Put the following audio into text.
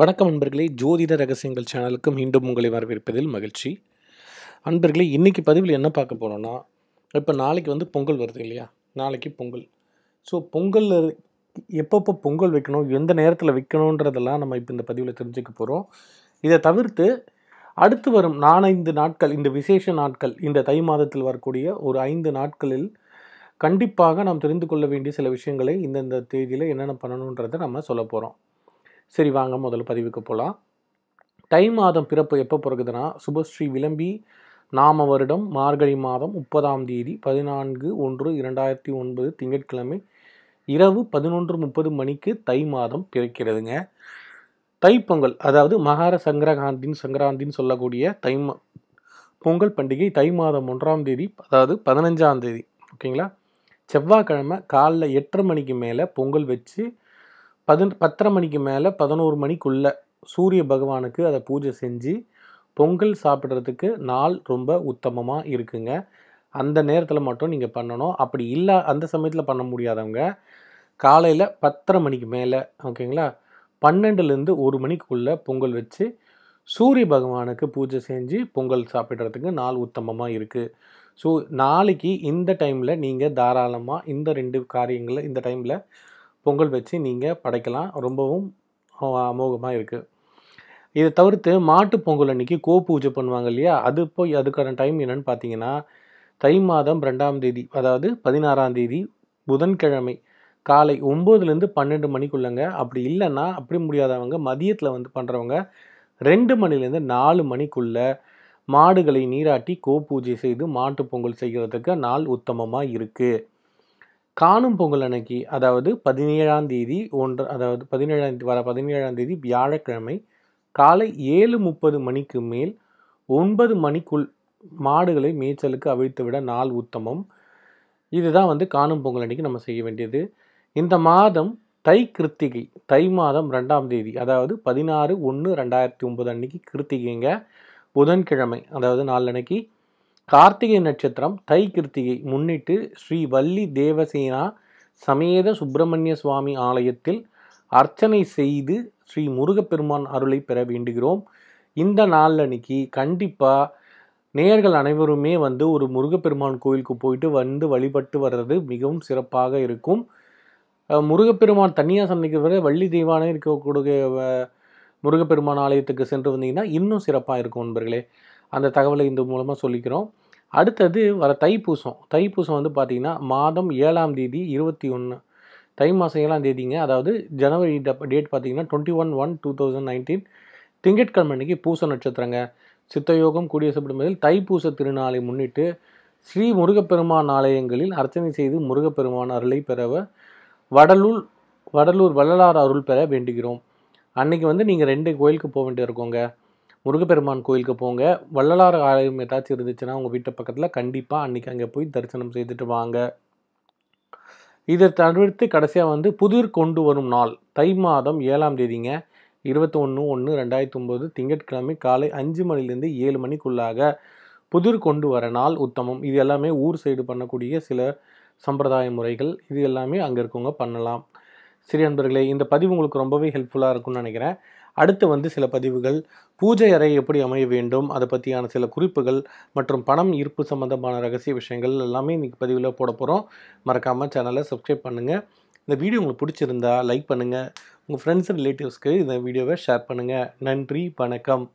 வணக்கம் அன்பர்களே ஜோதிட ரகசியங்கள் சேனலுக்கு மீண்டும் உங்களை வரவேற்பதில் மகிழ்ச்சி அன்பர்களே இன்றைக்கி பதிவில் என்ன பார்க்க போகிறோன்னா இப்போ நாளைக்கு வந்து பொங்கல் வருது இல்லையா நாளைக்கு பொங்கல் ஸோ பொங்கல் எப்பப்போ பொங்கல் வைக்கணும் எந்த நேரத்தில் வைக்கணுன்றதெல்லாம் நம்ம இப்போ இந்த பதிவில் தெரிஞ்சுக்க போகிறோம் இதை தவிர்த்து அடுத்து வரும் நாலஞ்சு நாட்கள் இந்த விசேஷ நாட்கள் இந்த தை மாதத்தில் வரக்கூடிய ஒரு ஐந்து நாட்களில் கண்டிப்பாக நாம் தெரிந்து கொள்ள வேண்டிய சில விஷயங்களை இந்தந்த தேதியில் என்னென்ன பண்ணணுன்றதை நம்ம சொல்ல போகிறோம் சரி வாங்க முதல்ல பதிவுக்கு போகலாம் தை மாதம் பிறப்பு எப்போ பிறகுதுன்னா சுபஸ்ரீ விளம்பி நாம வருடம் மார்கழி மாதம் முப்பதாம் தேதி பதினான்கு ஒன்று இரண்டாயிரத்தி ஒன்பது திங்கட்கிழமை இரவு பதினொன்று முப்பது மணிக்கு தை மாதம் பிறக்கிறதுங்க தைப்பொங்கல் அதாவது மகார சங்கரகாந்தின் சங்கராந்தின்னு சொல்லக்கூடிய தை பொங்கல் பண்டிகை தை மாதம் ஒன்றாம் தேதி அதாவது பதினஞ்சாம் தேதி ஓகேங்களா செவ்வாய்க்கிழமை காலைல எட்டரை மணிக்கு மேலே பொங்கல் வச்சு பதின் பத்தரை மணிக்கு மேலே பதினோரு மணிக்குள்ளே சூரிய பகவானுக்கு அதை பூஜை செஞ்சு பொங்கல் சாப்பிட்றதுக்கு நாள் ரொம்ப உத்தமமாக இருக்குங்க அந்த நேரத்தில் மட்டும் நீங்கள் பண்ணணும் அப்படி இல்லை அந்த சமயத்தில் பண்ண முடியாதவங்க காலையில் பத்தரை மணிக்கு மேலே ஓகேங்களா பன்னெண்டுலேருந்து ஒரு மணிக்குள்ளே பொங்கல் வச்சு சூரிய பகவானுக்கு பூஜை செஞ்சு பொங்கல் சாப்பிட்றதுக்கு நாள் உத்தமமாக இருக்குது ஸோ நாளைக்கு இந்த டைமில் நீங்கள் தாராளமாக இந்த ரெண்டு காரியங்களை இந்த டைமில் பொங்கல் வச்சு நீங்கள் படைக்கலாம் ரொம்பவும் அமோகமாக இருக்குது இதை தவிர்த்து மாட்டு பொங்கல் அன்னைக்கு கோ பூஜை பண்ணுவாங்க இல்லையா அது போய் அதுக்கான டைம் என்னென்னு பார்த்தீங்கன்னா தை மாதம் ரெண்டாம் தேதி அதாவது பதினாறாம் தேதி புதன்கிழமை காலை ஒம்போதுலேருந்து பன்னெண்டு மணிக்குள்ளங்க அப்படி இல்லைன்னா அப்படி முடியாதவங்க மதியத்தில் வந்து பண்ணுறவங்க ரெண்டு மணிலேருந்து நாலு மணிக்குள்ளே மாடுகளை நீராட்டி கோ பூஜை செய்து மாட்டு பொங்கல் செய்கிறதுக்கு நாள் உத்தமமாக இருக்குது காணும் பொங்கல் அன்னைக்கு அதாவது பதினேழாம் தேதி ஒன்று அதாவது பதினேழாம் வர பதினேழாம் தேதி வியாழக்கிழமை காலை ஏழு முப்பது மணிக்கு மேல் ஒன்பது மணிக்குள் மாடுகளை மேய்ச்சலுக்கு விட நாள் உத்தமம் இதுதான் வந்து காணும் பொங்கல் அன்னைக்கு நம்ம செய்ய வேண்டியது இந்த மாதம் தை கிருத்திகை தை மாதம் ரெண்டாம் தேதி அதாவது பதினாறு ஒன்று ரெண்டாயிரத்தி ஒன்பது அன்னைக்கு கிருத்திகைங்க புதன்கிழமை அதாவது நாலு அன்னைக்கு கார்த்திகை நட்சத்திரம் தை கிருத்திகை முன்னிட்டு ஸ்ரீ வள்ளி தேவசேனா சமேத சுப்பிரமணிய சுவாமி ஆலயத்தில் அர்ச்சனை செய்து ஸ்ரீ முருகப்பெருமான் அருளை பெற வேண்டுகிறோம் இந்த நாள் அன்னைக்கு கண்டிப்பாக நேர்கள் அனைவருமே வந்து ஒரு முருகப்பெருமான் கோயிலுக்கு போயிட்டு வந்து வழிபட்டு வர்றது மிகவும் சிறப்பாக இருக்கும் முருகப்பெருமான் தனியாக சந்திக்கிற வள்ளி தெய்வானே இருக்கக்கூடிய முருகப்பெருமான் ஆலயத்துக்கு சென்று வந்தீங்கன்னா இன்னும் சிறப்பாக இருக்கும் நண்பர்களே அந்த தகவலை இந்த மூலமாக சொல்லிக்கிறோம் அடுத்தது வர தைப்பூசம் தைப்பூசம் வந்து பார்த்திங்கன்னா மாதம் ஏழாம் தேதி இருபத்தி ஒன்று தை மாதம் ஏழாம் தேதிங்க அதாவது ஜனவரி டேட் பார்த்திங்கன்னா twenty one one two thousand nineteen திங்கட்கிழமை அன்றைக்கி பூச நட்சத்திரங்க சித்தயோகம் கூடியசப்படும்பதில் தைப்பூச திருநாளை முன்னிட்டு ஸ்ரீ முருகப்பெருமான் ஆலயங்களில் அர்ச்சனை செய்து முருகப்பெருமான் அருளை பெறவ வடலூர் வடலூர் வள்ளலார் அருள் பெற வேண்டுகிறோம் அன்றைக்கி வந்து நீங்கள் ரெண்டு கோயிலுக்கு போக வேண்டியிருக்கோங்க முருகப்பெருமான் கோயிலுக்கு போங்க வள்ளலார் ஆலயம் ஏதாச்சும் இருந்துச்சுன்னா உங்கள் வீட்டு பக்கத்தில் கண்டிப்பாக அன்னைக்கு அங்கே போய் தரிசனம் செய்துட்டு வாங்க இதை தவிர்த்து கடைசியாக வந்து புதிர் கொண்டு வரும் நாள் தை மாதம் ஏழாம் தேதிங்க இருபத்தி ஒன்று ஒன்று ரெண்டாயிரத்தி ஒம்பது திங்கட்கிழமை காலை அஞ்சு மணிலேருந்து ஏழு மணிக்குள்ளாக புதிர் கொண்டு வர நாள் உத்தமம் இது எல்லாமே ஊர் சைடு பண்ணக்கூடிய சில சம்பிரதாய முறைகள் இது எல்லாமே அங்கே இருக்கவங்க பண்ணலாம் சிறிய நண்பர்களே இந்த பதிவு உங்களுக்கு ரொம்பவே ஹெல்ப்ஃபுல்லாக இருக்கும்னு நினைக்கிறேன் அடுத்து வந்து சில பதிவுகள் பூஜை அறை எப்படி அமைய வேண்டும் அதை பற்றியான சில குறிப்புகள் மற்றும் பணம் இருப்பு சம்மந்தமான ரகசிய விஷயங்கள் எல்லாமே இன்றைக்கி பதிவில் போட போகிறோம் மறக்காமல் சேனலை சப்ஸ்கிரைப் பண்ணுங்கள் இந்த வீடியோ உங்களுக்கு பிடிச்சிருந்தா லைக் பண்ணுங்கள் உங்கள் ஃப்ரெண்ட்ஸ் ரிலேட்டிவ்ஸ்க்கு இந்த வீடியோவை ஷேர் பண்ணுங்கள் நன்றி வணக்கம்